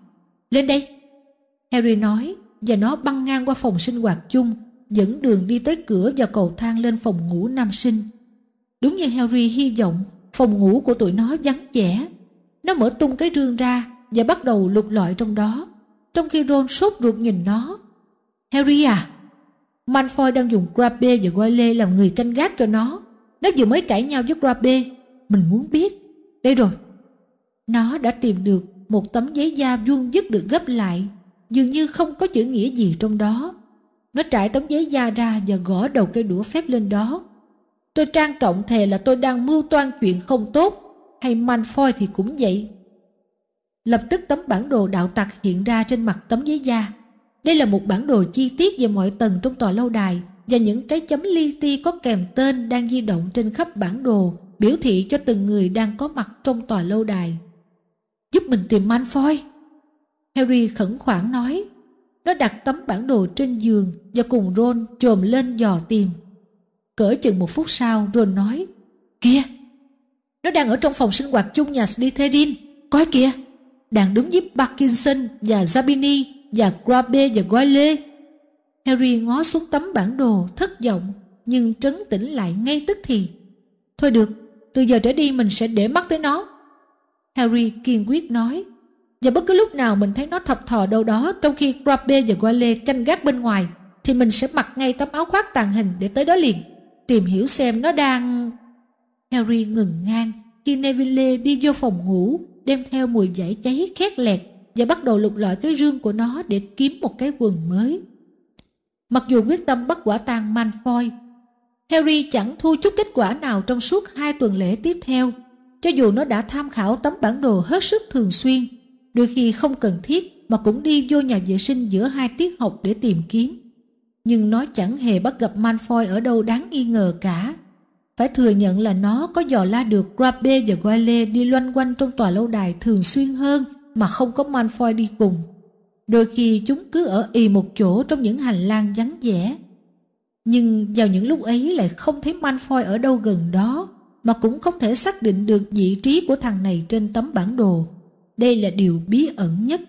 Lên đây! Harry nói, và nó băng ngang qua phòng sinh hoạt chung, dẫn đường đi tới cửa và cầu thang lên phòng ngủ nam sinh. Đúng như Harry hy vọng, phòng ngủ của tụi nó vắng vẻ. Nó mở tung cái rương ra và bắt đầu lục lọi trong đó, trong khi Ron sốt ruột nhìn nó. Harry à, Manfoy đang dùng Grabe và Goyle làm người canh gác cho nó. Nó vừa mới cãi nhau với Grabe. Mình muốn biết. Đây rồi. Nó đã tìm được một tấm giấy da vuông dứt được gấp lại. Dường như không có chữ nghĩa gì trong đó. Nó trải tấm giấy da ra và gõ đầu cây đũa phép lên đó. Tôi trang trọng thề là tôi đang mưu toan chuyện không tốt. Hay Manfoy thì cũng vậy. Lập tức tấm bản đồ đạo tặc hiện ra trên mặt tấm giấy da. Đây là một bản đồ chi tiết về mọi tầng trong tòa lâu đài và những cái chấm li ti có kèm tên đang di động trên khắp bản đồ biểu thị cho từng người đang có mặt trong tòa lâu đài. Giúp mình tìm Manfoy. Harry khẩn khoản nói. Nó đặt tấm bản đồ trên giường và cùng Ron trồm lên dò tìm. Cỡ chừng một phút sau Ron nói Kìa! Nó đang ở trong phòng sinh hoạt chung nhà Slytherin. Coi kìa! Đang đứng giúp Parkinson và Zabini và Grabe và Goile. Harry ngó xuống tấm bản đồ thất vọng nhưng trấn tĩnh lại ngay tức thì. Thôi được, từ giờ trở đi mình sẽ để mắt tới nó. Harry kiên quyết nói. Và bất cứ lúc nào mình thấy nó thập thò đâu đó trong khi Grabe và Goile canh gác bên ngoài thì mình sẽ mặc ngay tấm áo khoác tàn hình để tới đó liền. Tìm hiểu xem nó đang... Harry ngừng ngang khi Neville đi vô phòng ngủ đem theo mùi giải cháy khét lẹt và bắt đầu lục lọi cái rương của nó để kiếm một cái quần mới. Mặc dù quyết tâm bắt quả tang manfoy, Harry chẳng thu chút kết quả nào trong suốt hai tuần lễ tiếp theo, cho dù nó đã tham khảo tấm bản đồ hết sức thường xuyên, đôi khi không cần thiết mà cũng đi vô nhà vệ sinh giữa hai tiết học để tìm kiếm. Nhưng nó chẳng hề bắt gặp manfoy ở đâu đáng nghi ngờ cả. Phải thừa nhận là nó có dò la được Grabe và Goyle đi loanh quanh trong tòa lâu đài thường xuyên hơn – mà không có Malfoy đi cùng. Đôi khi chúng cứ ở y một chỗ trong những hành lang vắng vẻ. Nhưng vào những lúc ấy lại không thấy Malfoy ở đâu gần đó, mà cũng không thể xác định được vị trí của thằng này trên tấm bản đồ. Đây là điều bí ẩn nhất.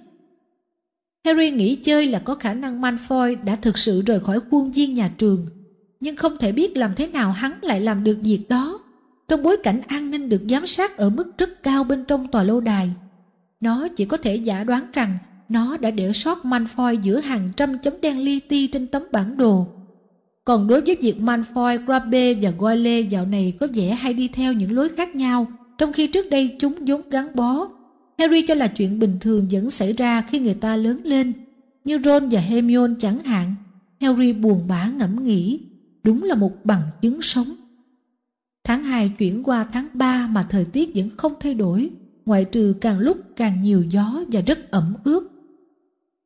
Harry nghĩ chơi là có khả năng Malfoy đã thực sự rời khỏi khuôn viên nhà trường, nhưng không thể biết làm thế nào hắn lại làm được việc đó trong bối cảnh an ninh được giám sát ở mức rất cao bên trong tòa lâu đài. Nó chỉ có thể giả đoán rằng nó đã để sót Malfoy giữa hàng trăm chấm đen li ti trên tấm bản đồ. Còn đối với việc Malfoy, Grabe và Goyle dạo này có vẻ hay đi theo những lối khác nhau, trong khi trước đây chúng vốn gắn bó. Harry cho là chuyện bình thường vẫn xảy ra khi người ta lớn lên, như Ron và Hermione chẳng hạn. Harry buồn bã ngẫm nghĩ, đúng là một bằng chứng sống. Tháng 2 chuyển qua tháng 3 mà thời tiết vẫn không thay đổi ngoại trừ càng lúc càng nhiều gió và rất ẩm ướt.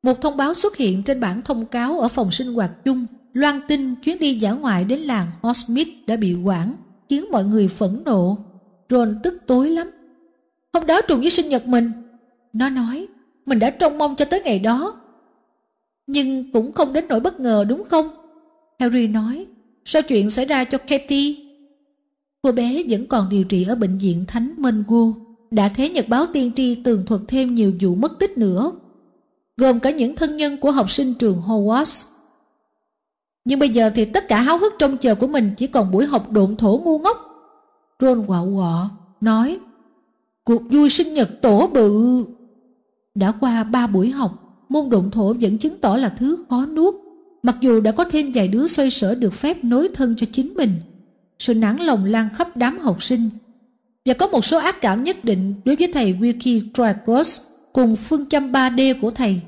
Một thông báo xuất hiện trên bảng thông cáo ở phòng sinh hoạt chung, loan tin chuyến đi giả ngoại đến làng Horsmith đã bị quản, khiến mọi người phẫn nộ. Ron tức tối lắm. Hôm đó trùng với sinh nhật mình. Nó nói, mình đã trông mong cho tới ngày đó. Nhưng cũng không đến nỗi bất ngờ đúng không? Harry nói, sao chuyện xảy ra cho Katie? Cô bé vẫn còn điều trị ở bệnh viện Thánh Mengo đã thế nhật báo tiên tri tường thuật thêm nhiều vụ mất tích nữa, gồm cả những thân nhân của học sinh trường Hogwarts. Nhưng bây giờ thì tất cả háo hức trông chờ của mình chỉ còn buổi học độn thổ ngu ngốc. Ron quạo quọ, nói, cuộc vui sinh nhật tổ bự. Đã qua ba buổi học, môn độn thổ vẫn chứng tỏ là thứ khó nuốt, mặc dù đã có thêm vài đứa xoay sở được phép nối thân cho chính mình. Sự nản lòng lan khắp đám học sinh, và có một số ác cảm nhất định đối với thầy Wilkie Tripos cùng phương châm 3D của thầy.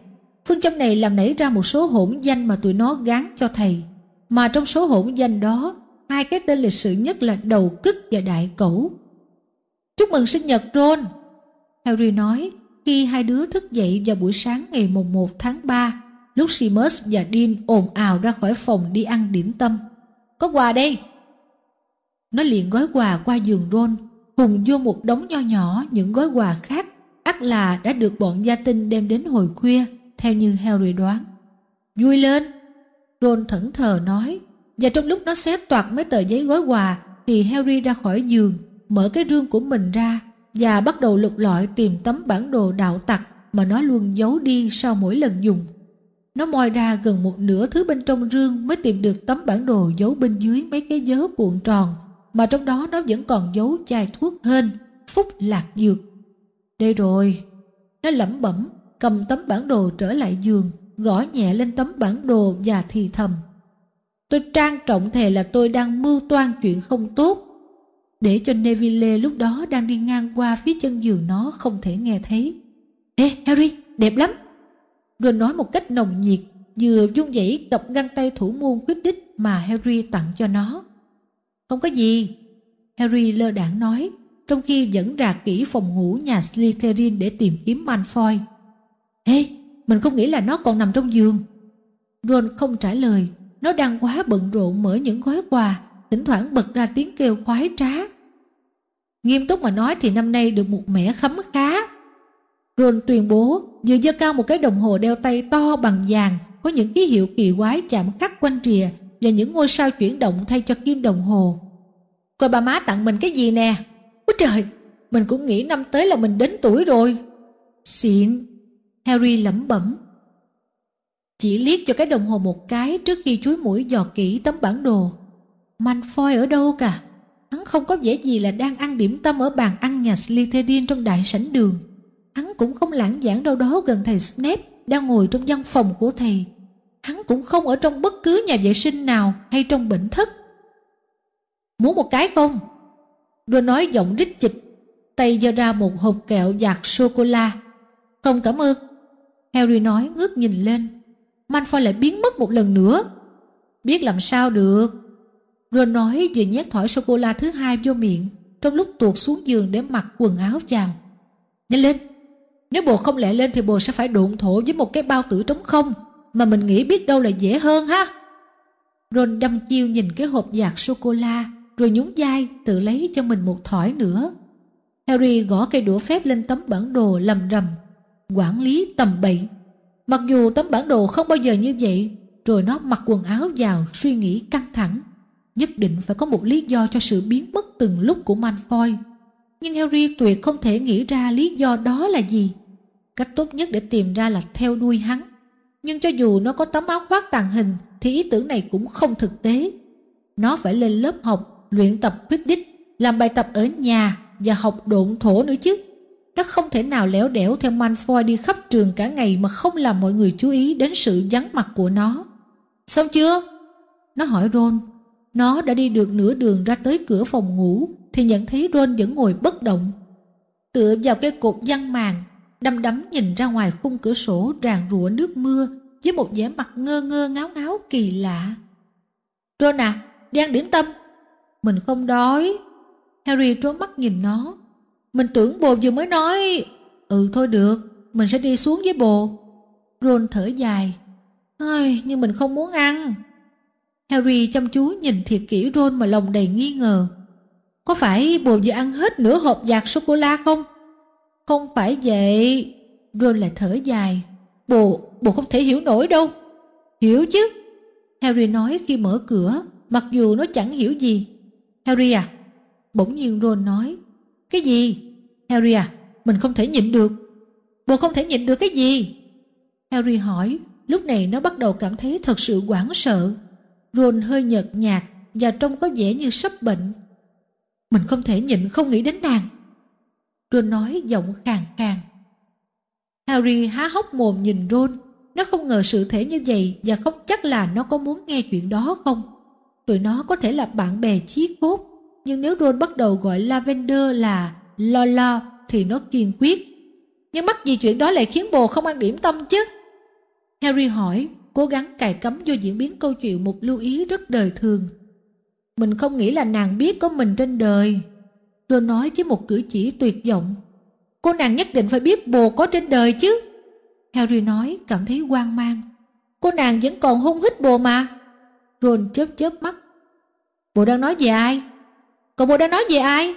Phương châm này làm nảy ra một số hỗn danh mà tụi nó gán cho thầy. Mà trong số hỗn danh đó, hai cái tên lịch sử nhất là Đầu Cức và Đại Cẩu. Chúc mừng sinh nhật Ron! Harry nói khi hai đứa thức dậy vào buổi sáng ngày mùng 1 tháng 3, lúc Seamus và Dean ồn ào ra khỏi phòng đi ăn điểm tâm. Có quà đây! Nó liền gói quà qua giường Ron hùng vô một đống nho nhỏ những gói quà khác, ắt là đã được bọn gia tinh đem đến hồi khuya, theo như Harry đoán. Vui lên! Ron thẫn thờ nói, và trong lúc nó xếp toạc mấy tờ giấy gói quà, thì Harry ra khỏi giường, mở cái rương của mình ra và bắt đầu lục lọi tìm tấm bản đồ đạo tặc mà nó luôn giấu đi sau mỗi lần dùng. Nó moi ra gần một nửa thứ bên trong rương mới tìm được tấm bản đồ giấu bên dưới mấy cái vớ cuộn tròn mà trong đó nó vẫn còn giấu chai thuốc hên, phúc lạc dược. Đây rồi, nó lẩm bẩm, cầm tấm bản đồ trở lại giường, gõ nhẹ lên tấm bản đồ và thì thầm. Tôi trang trọng thề là tôi đang mưu toan chuyện không tốt, để cho Neville lúc đó đang đi ngang qua phía chân giường nó không thể nghe thấy. Ê, Harry, đẹp lắm! Rồi nói một cách nồng nhiệt, vừa vung dãy cặp găng tay thủ môn quyết đích mà Harry tặng cho nó. Không có gì, Harry lơ đảng nói, trong khi vẫn rà kỹ phòng ngủ nhà Slytherin để tìm kiếm Malfoy. Ê, hey, mình không nghĩ là nó còn nằm trong giường. Ron không trả lời, nó đang quá bận rộn mở những gói quà, thỉnh thoảng bật ra tiếng kêu khoái trá. Nghiêm túc mà nói thì năm nay được một mẻ khấm khá. Ron tuyên bố vừa giơ cao một cái đồng hồ đeo tay to bằng vàng có những ký hiệu kỳ quái chạm khắc quanh rìa và những ngôi sao chuyển động thay cho kim đồng hồ. Coi ba má tặng mình cái gì nè. Úi trời, mình cũng nghĩ năm tới là mình đến tuổi rồi. Xịn, Harry lẩm bẩm. Chỉ liếc cho cái đồng hồ một cái trước khi chuối mũi dò kỹ tấm bản đồ. Manfoy ở đâu cả? Hắn không có vẻ gì là đang ăn điểm tâm ở bàn ăn nhà Slytherin trong đại sảnh đường. Hắn cũng không lãng giảng đâu đó gần thầy Snape đang ngồi trong văn phòng của thầy hắn cũng không ở trong bất cứ nhà vệ sinh nào hay trong bệnh thất. Muốn một cái không? Rồi nói giọng rít chịch, tay giơ ra một hộp kẹo giặt sô-cô-la. Không cảm ơn. Harry nói ngước nhìn lên. Manfoy lại biến mất một lần nữa. Biết làm sao được. Rồi nói vừa nhét thỏi sô-cô-la thứ hai vô miệng trong lúc tuột xuống giường để mặc quần áo vào. Nhanh lên! Nếu bồ không lẹ lên thì bồ sẽ phải đụng thổ với một cái bao tử trống không mà mình nghĩ biết đâu là dễ hơn ha. Ron đâm chiêu nhìn cái hộp giạc sô-cô-la rồi nhún vai tự lấy cho mình một thỏi nữa. Harry gõ cây đũa phép lên tấm bản đồ lầm rầm, quản lý tầm bậy. Mặc dù tấm bản đồ không bao giờ như vậy, rồi nó mặc quần áo vào suy nghĩ căng thẳng. Nhất định phải có một lý do cho sự biến mất từng lúc của Malfoy. Nhưng Harry tuyệt không thể nghĩ ra lý do đó là gì. Cách tốt nhất để tìm ra là theo đuôi hắn nhưng cho dù nó có tấm áo khoác tàng hình thì ý tưởng này cũng không thực tế. Nó phải lên lớp học, luyện tập quyết đích, làm bài tập ở nhà và học độn thổ nữa chứ. Nó không thể nào léo đẻo theo Manfoy đi khắp trường cả ngày mà không làm mọi người chú ý đến sự vắng mặt của nó. Xong chưa? Nó hỏi Ron. Nó đã đi được nửa đường ra tới cửa phòng ngủ thì nhận thấy Ron vẫn ngồi bất động. Tựa vào cái cột văn màng đăm đắm nhìn ra ngoài khung cửa sổ ràn rụa nước mưa với một vẻ mặt ngơ ngơ ngáo ngáo kỳ lạ. Ron à, đi ăn điểm tâm. Mình không đói. Harry trốn mắt nhìn nó. Mình tưởng bồ vừa mới nói... Ừ thôi được, mình sẽ đi xuống với bồ. Ron thở dài. Ai, nhưng mình không muốn ăn. Harry chăm chú nhìn thiệt kỹ Ron mà lòng đầy nghi ngờ. Có phải bồ vừa ăn hết nửa hộp giạc sô-cô-la không? Không phải vậy. Rồi lại thở dài. bộ bộ không thể hiểu nổi đâu. Hiểu chứ. Harry nói khi mở cửa, mặc dù nó chẳng hiểu gì. Harry à? Bỗng nhiên Ron nói. Cái gì? Harry à, mình không thể nhịn được. bộ không thể nhịn được cái gì? Harry hỏi, lúc này nó bắt đầu cảm thấy thật sự hoảng sợ. Ron hơi nhợt nhạt và trông có vẻ như sắp bệnh. Mình không thể nhịn không nghĩ đến nàng rồi nói giọng khàn khàn. Harry há hốc mồm nhìn Ron, nó không ngờ sự thể như vậy và không chắc là nó có muốn nghe chuyện đó không. Tụi nó có thể là bạn bè chí cốt, nhưng nếu Ron bắt đầu gọi Lavender là Lola thì nó kiên quyết. Nhưng mắc gì chuyện đó lại khiến bồ không ăn điểm tâm chứ? Harry hỏi, cố gắng cài cấm vô diễn biến câu chuyện một lưu ý rất đời thường. Mình không nghĩ là nàng biết có mình trên đời, rồi nói với một cử chỉ tuyệt vọng. Cô nàng nhất định phải biết bồ có trên đời chứ. Harry nói cảm thấy hoang mang. Cô nàng vẫn còn hung hít bồ mà. Ron chớp chớp mắt. Bồ đang nói về ai? Cậu bồ đang nói về ai?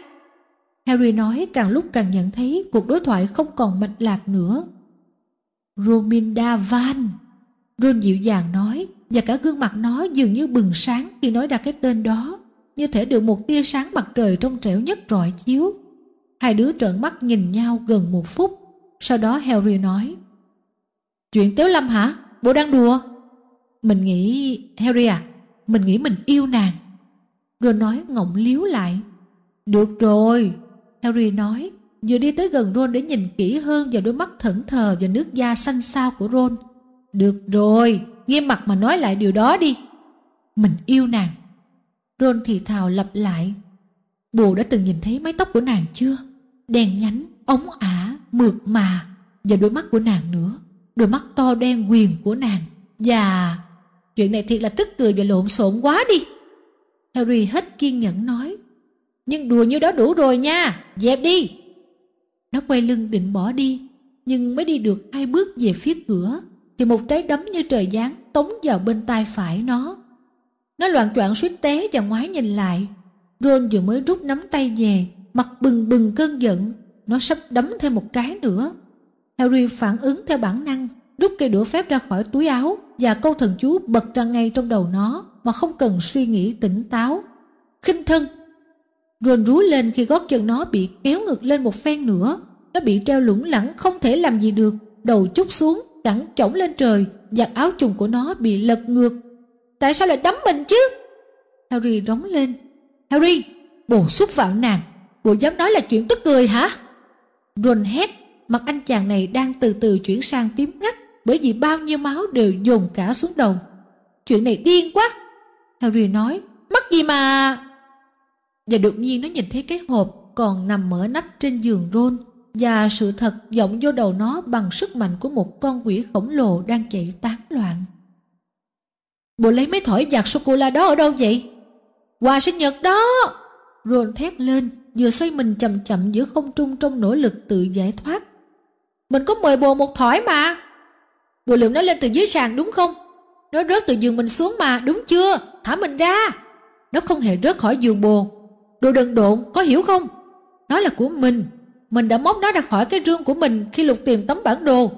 Harry nói càng lúc càng nhận thấy cuộc đối thoại không còn mạch lạc nữa. Rominda Van. Ron dịu dàng nói và cả gương mặt nó dường như bừng sáng khi nói ra cái tên đó như thể được một tia sáng mặt trời trong trẻo nhất rọi chiếu. Hai đứa trợn mắt nhìn nhau gần một phút, sau đó Harry nói Chuyện Tiếu Lâm hả? Bộ đang đùa? Mình nghĩ... Harry à, mình nghĩ mình yêu nàng. Rồi nói ngọng liếu lại. Được rồi, Harry nói, vừa đi tới gần Ron để nhìn kỹ hơn vào đôi mắt thẫn thờ và nước da xanh xao của Ron. Được rồi, nghiêm mặt mà nói lại điều đó đi. Mình yêu nàng. Ron thì thào lặp lại. Bồ đã từng nhìn thấy mái tóc của nàng chưa? Đen nhánh, ống ả, mượt mà. Và đôi mắt của nàng nữa. Đôi mắt to đen quyền của nàng. Và... Chuyện này thiệt là tức cười và lộn xộn quá đi. Harry hết kiên nhẫn nói. Nhưng đùa như đó đủ rồi nha. Dẹp đi. Nó quay lưng định bỏ đi. Nhưng mới đi được hai bước về phía cửa. Thì một trái đấm như trời giáng tống vào bên tay phải nó nó loạn choạng suýt té và ngoái nhìn lại. Ron vừa mới rút nắm tay về, mặt bừng bừng cơn giận. Nó sắp đấm thêm một cái nữa. Harry phản ứng theo bản năng, rút cây đũa phép ra khỏi túi áo và câu thần chú bật ra ngay trong đầu nó mà không cần suy nghĩ tỉnh táo. khinh thân! Ron rú lên khi gót chân nó bị kéo ngược lên một phen nữa. Nó bị treo lủng lẳng không thể làm gì được, đầu chút xuống, cẳng chổng lên trời, giặt áo trùng của nó bị lật ngược Tại sao lại đấm mình chứ? Harry rống lên. Harry, bồ xúc vào nàng. Bộ dám nói là chuyện tức cười hả? Ron hét, mặt anh chàng này đang từ từ chuyển sang tím ngắt bởi vì bao nhiêu máu đều dồn cả xuống đầu. Chuyện này điên quá. Harry nói, mắc gì mà... Và đột nhiên nó nhìn thấy cái hộp còn nằm mở nắp trên giường Ron và sự thật vọng vô đầu nó bằng sức mạnh của một con quỷ khổng lồ đang chạy tán loạn. Bộ lấy mấy thỏi giặt sô-cô-la đó ở đâu vậy? Quà sinh nhật đó! Ron thét lên, vừa xoay mình chậm chậm giữa không trung trong nỗ lực tự giải thoát. Mình có mời bồ một thỏi mà. Bồ lượm nó lên từ dưới sàn đúng không? Nó rớt từ giường mình xuống mà, đúng chưa? Thả mình ra! Nó không hề rớt khỏi giường bồ. Đồ đần độn, có hiểu không? Nó là của mình. Mình đã móc nó ra khỏi cái rương của mình khi lục tìm tấm bản đồ.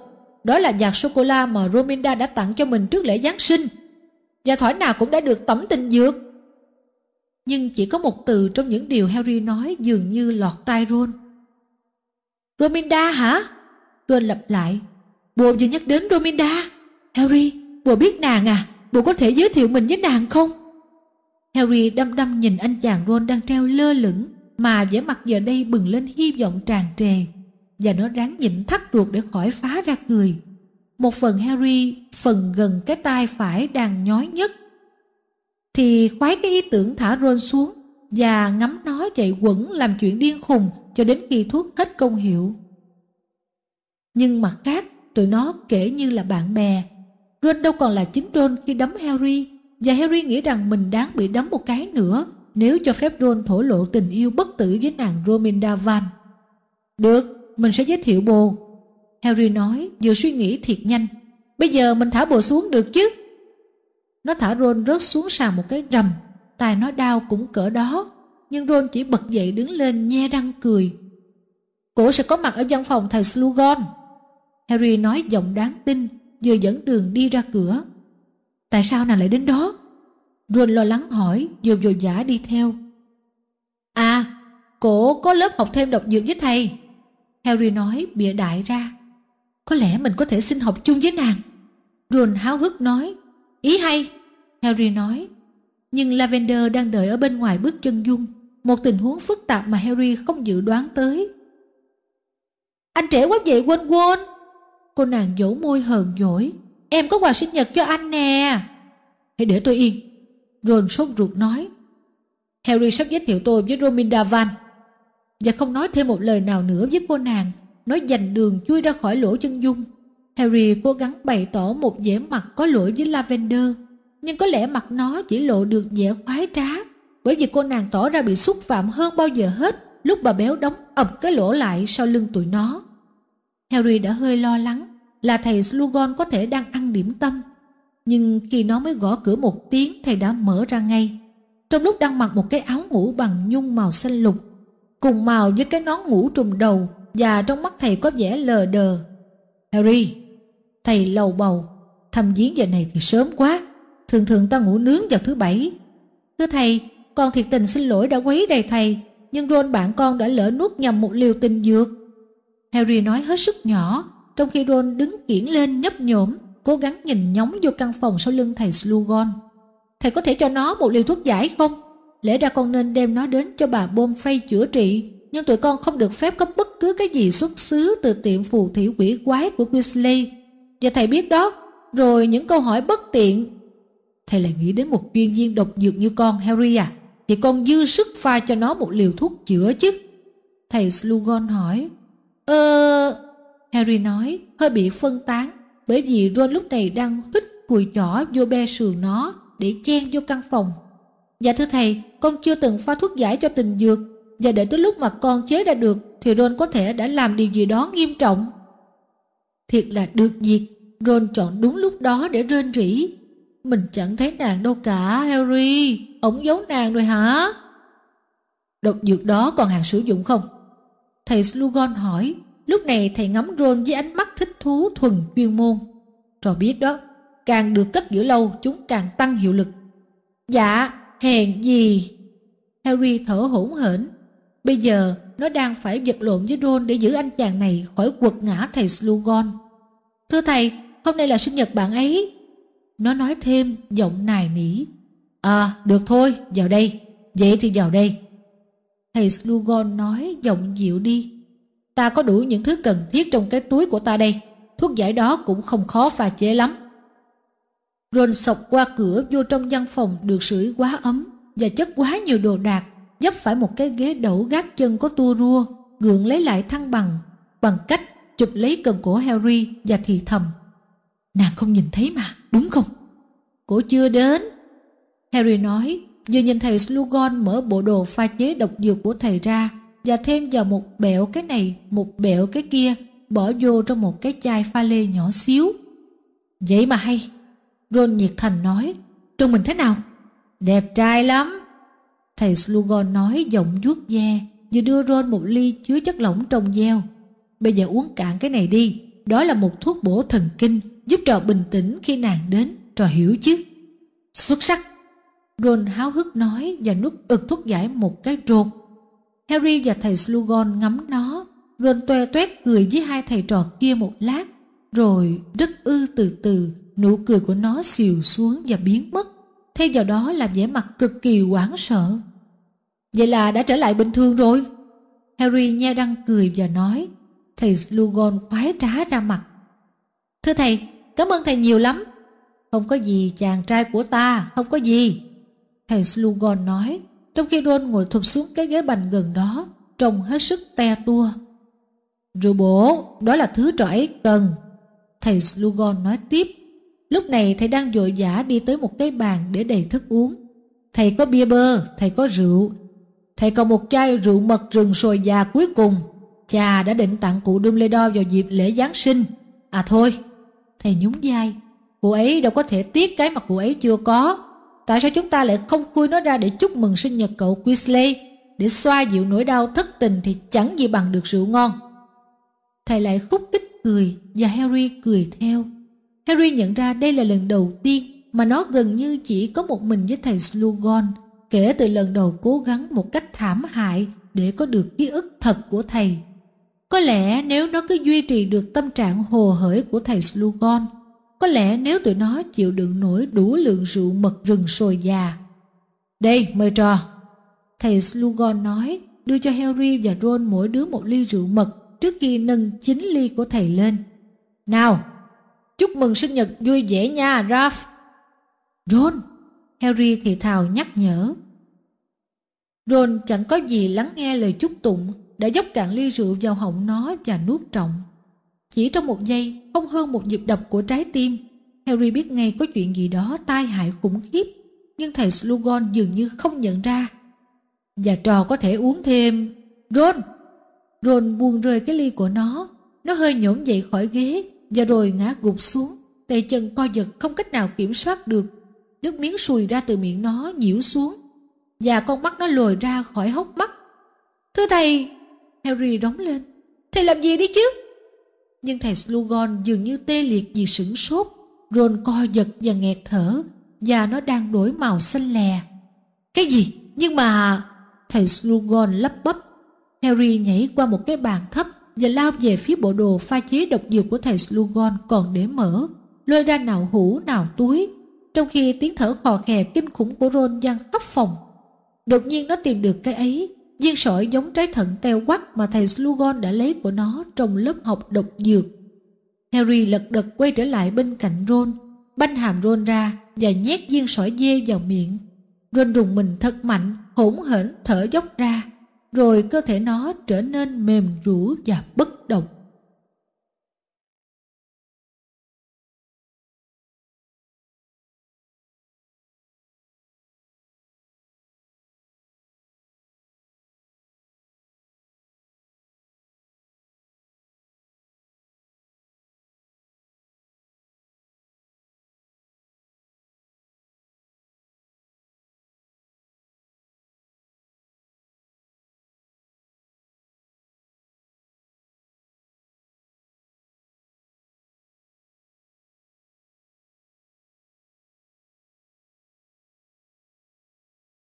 Đó là giặt sô-cô-la mà Rominda đã tặng cho mình trước lễ Giáng sinh. Và thỏi nào cũng đã được tẩm tình dược. Nhưng chỉ có một từ trong những điều Harry nói dường như lọt tai Ron. Rominda hả? Ron lặp lại. Bồ vừa nhắc đến Rominda. Harry, bồ biết nàng à? Bồ có thể giới thiệu mình với nàng không? Harry đăm đăm nhìn anh chàng Ron đang treo lơ lửng mà vẻ mặt giờ đây bừng lên hy vọng tràn trề và nó ráng nhịn thắt ruột để khỏi phá ra cười một phần Harry phần gần cái tai phải đang nhói nhất. Thì khoái cái ý tưởng thả Ron xuống và ngắm nó chạy quẩn làm chuyện điên khùng cho đến khi thuốc hết công hiệu. Nhưng mặt khác, tụi nó kể như là bạn bè. Ron đâu còn là chính Ron khi đấm Harry và Harry nghĩ rằng mình đáng bị đấm một cái nữa nếu cho phép Ron thổ lộ tình yêu bất tử với nàng Rominda Van. Được, mình sẽ giới thiệu bồ Harry nói vừa suy nghĩ thiệt nhanh. Bây giờ mình thả bồ xuống được chứ? Nó thả Ron rớt xuống sàn một cái rầm. Tài nó đau cũng cỡ đó. Nhưng Ron chỉ bật dậy đứng lên nhe răng cười. Cổ sẽ có mặt ở văn phòng thầy Slughorn. Harry nói giọng đáng tin vừa dẫn đường đi ra cửa. Tại sao nàng lại đến đó? Ron lo lắng hỏi vừa vội vã đi theo. À, cổ có lớp học thêm độc dược với thầy. Harry nói bịa đại ra. Có lẽ mình có thể xin học chung với nàng. Ron háo hức nói. Ý hay, Harry nói. Nhưng Lavender đang đợi ở bên ngoài bước chân dung. Một tình huống phức tạp mà Harry không dự đoán tới. Anh trẻ quá vậy quên quên. Cô nàng dỗ môi hờn dỗi. Em có quà sinh nhật cho anh nè. Hãy để tôi yên. Ron sốt ruột nói. Harry sắp giới thiệu tôi với Rominda Van. Và không nói thêm một lời nào nữa với cô nàng nó giành đường chui ra khỏi lỗ chân dung. Harry cố gắng bày tỏ một vẻ mặt có lỗi với Lavender, nhưng có lẽ mặt nó chỉ lộ được vẻ khoái trá, bởi vì cô nàng tỏ ra bị xúc phạm hơn bao giờ hết lúc bà béo đóng ập cái lỗ lại sau lưng tụi nó. Harry đã hơi lo lắng là thầy Slughorn có thể đang ăn điểm tâm, nhưng khi nó mới gõ cửa một tiếng thầy đã mở ra ngay. Trong lúc đang mặc một cái áo ngủ bằng nhung màu xanh lục, cùng màu với cái nón ngủ trùm đầu và trong mắt thầy có vẻ lờ đờ. Harry, thầy lầu bầu, thăm viếng giờ này thì sớm quá, thường thường ta ngủ nướng vào thứ bảy. Thưa thầy, con thiệt tình xin lỗi đã quấy đầy thầy, nhưng Ron bạn con đã lỡ nuốt nhầm một liều tình dược. Harry nói hết sức nhỏ, trong khi Ron đứng kiển lên nhấp nhổm, cố gắng nhìn nhóng vô căn phòng sau lưng thầy Slughorn. Thầy có thể cho nó một liều thuốc giải không? Lẽ ra con nên đem nó đến cho bà Bonfrey chữa trị nhưng tụi con không được phép có bất cứ cái gì xuất xứ từ tiệm phù thủy quỷ quái của Weasley. Và thầy biết đó, rồi những câu hỏi bất tiện. Thầy lại nghĩ đến một chuyên viên độc dược như con Harry à, thì con dư sức pha cho nó một liều thuốc chữa chứ. Thầy Slughorn hỏi, Ờ... Harry nói, hơi bị phân tán, bởi vì Ron lúc này đang hít cùi chỏ vô be sườn nó để chen vô căn phòng. Dạ thưa thầy, con chưa từng pha thuốc giải cho tình dược và để tới lúc mà con chế ra được thì Ron có thể đã làm điều gì đó nghiêm trọng. Thiệt là được việc, Ron chọn đúng lúc đó để rên rỉ. Mình chẳng thấy nàng đâu cả, Harry. Ông giấu nàng rồi hả? Độc dược đó còn hàng sử dụng không? Thầy Slughorn hỏi. Lúc này thầy ngắm Ron với ánh mắt thích thú thuần chuyên môn. Trò biết đó, càng được cất giữ lâu chúng càng tăng hiệu lực. Dạ, hèn gì? Harry thở hổn hển, Bây giờ nó đang phải vật lộn với Ron để giữ anh chàng này khỏi quật ngã thầy Slugon. Thưa thầy, hôm nay là sinh nhật bạn ấy. Nó nói thêm giọng nài nỉ. À, được thôi, vào đây. Vậy thì vào đây. Thầy Slugon nói giọng dịu đi. Ta có đủ những thứ cần thiết trong cái túi của ta đây. Thuốc giải đó cũng không khó pha chế lắm. Ron sọc qua cửa vô trong văn phòng được sưởi quá ấm và chất quá nhiều đồ đạc dấp phải một cái ghế đẩu gác chân có tua rua, gượng lấy lại thăng bằng, bằng cách chụp lấy cần cổ Harry và thì thầm. Nàng không nhìn thấy mà, đúng không? Cổ chưa đến. Harry nói, vừa nhìn thầy Slughorn mở bộ đồ pha chế độc dược của thầy ra và thêm vào một bẹo cái này, một bẹo cái kia, bỏ vô trong một cái chai pha lê nhỏ xíu. Vậy mà hay, Ron nhiệt thành nói, trông mình thế nào? Đẹp trai lắm. Thầy Slugon nói giọng vuốt da như đưa Ron một ly chứa chất lỏng trong gieo. Bây giờ uống cạn cái này đi. Đó là một thuốc bổ thần kinh giúp trò bình tĩnh khi nàng đến. Trò hiểu chứ? Xuất sắc! Ron háo hức nói và nuốt ực thuốc giải một cái rột. Harry và thầy Slugon ngắm nó. Ron toe toét cười với hai thầy trò kia một lát. Rồi rất ư từ từ nụ cười của nó xìu xuống và biến mất thêm vào đó làm vẻ mặt cực kỳ hoảng sợ. Vậy là đã trở lại bình thường rồi. Harry nhe răng cười và nói, thầy Slughorn khoái trá ra mặt. Thưa thầy, cảm ơn thầy nhiều lắm. Không có gì chàng trai của ta, không có gì. Thầy Slughorn nói, trong khi Ron ngồi thụp xuống cái ghế bành gần đó, trông hết sức te tua. rượu bố, đó là thứ trò ấy cần. Thầy Slughorn nói tiếp, Lúc này thầy đang vội vã đi tới một cái bàn để đầy thức uống. Thầy có bia bơ, thầy có rượu. Thầy còn một chai rượu mật rừng sồi già cuối cùng. Cha đã định tặng cụ Dumbledore vào dịp lễ Giáng sinh. À thôi, thầy nhún vai. Cụ ấy đâu có thể tiếc cái mà cụ ấy chưa có. Tại sao chúng ta lại không khui nó ra để chúc mừng sinh nhật cậu Quisley Để xoa dịu nỗi đau thất tình thì chẳng gì bằng được rượu ngon. Thầy lại khúc kích cười và Harry cười theo. Harry nhận ra đây là lần đầu tiên mà nó gần như chỉ có một mình với thầy Slughorn kể từ lần đầu cố gắng một cách thảm hại để có được ký ức thật của thầy. Có lẽ nếu nó cứ duy trì được tâm trạng hồ hởi của thầy Slughorn, có lẽ nếu tụi nó chịu đựng nổi đủ lượng rượu mật rừng sồi già. Đây, mời trò. Thầy Slughorn nói, đưa cho Harry và Ron mỗi đứa một ly rượu mật trước khi nâng chính ly của thầy lên. Nào, Chúc mừng sinh nhật vui vẻ nha, Ralph. Ron, Harry thì thào nhắc nhở. Ron chẳng có gì lắng nghe lời chúc tụng, đã dốc cạn ly rượu vào họng nó và nuốt trọng. Chỉ trong một giây, không hơn một nhịp đập của trái tim, Harry biết ngay có chuyện gì đó tai hại khủng khiếp, nhưng thầy Slughorn dường như không nhận ra. Và trò có thể uống thêm... Ron! Ron buông rơi cái ly của nó, nó hơi nhổm dậy khỏi ghế, và rồi ngã gục xuống, tay chân co giật không cách nào kiểm soát được. Nước miếng sùi ra từ miệng nó nhiễu xuống, và con mắt nó lồi ra khỏi hốc mắt. Thưa thầy, Harry đóng lên, thầy làm gì đi chứ? Nhưng thầy Slughorn dường như tê liệt vì sửng sốt, Ron co giật và nghẹt thở, và nó đang đổi màu xanh lè. Cái gì? Nhưng mà... Thầy Slughorn lấp bấp. Harry nhảy qua một cái bàn thấp và lao về phía bộ đồ pha chế độc dược của thầy Slugon còn để mở, lôi ra nào hũ nào túi, trong khi tiếng thở khò khè kinh khủng của Ron vang khắp phòng. Đột nhiên nó tìm được cái ấy, viên sỏi giống trái thận teo quắc mà thầy Slugon đã lấy của nó trong lớp học độc dược. Harry lật đật quay trở lại bên cạnh Ron, banh hàm Ron ra và nhét viên sỏi dê vào miệng. Ron rùng mình thật mạnh, hỗn hển thở dốc ra rồi cơ thể nó trở nên mềm rũ và bất động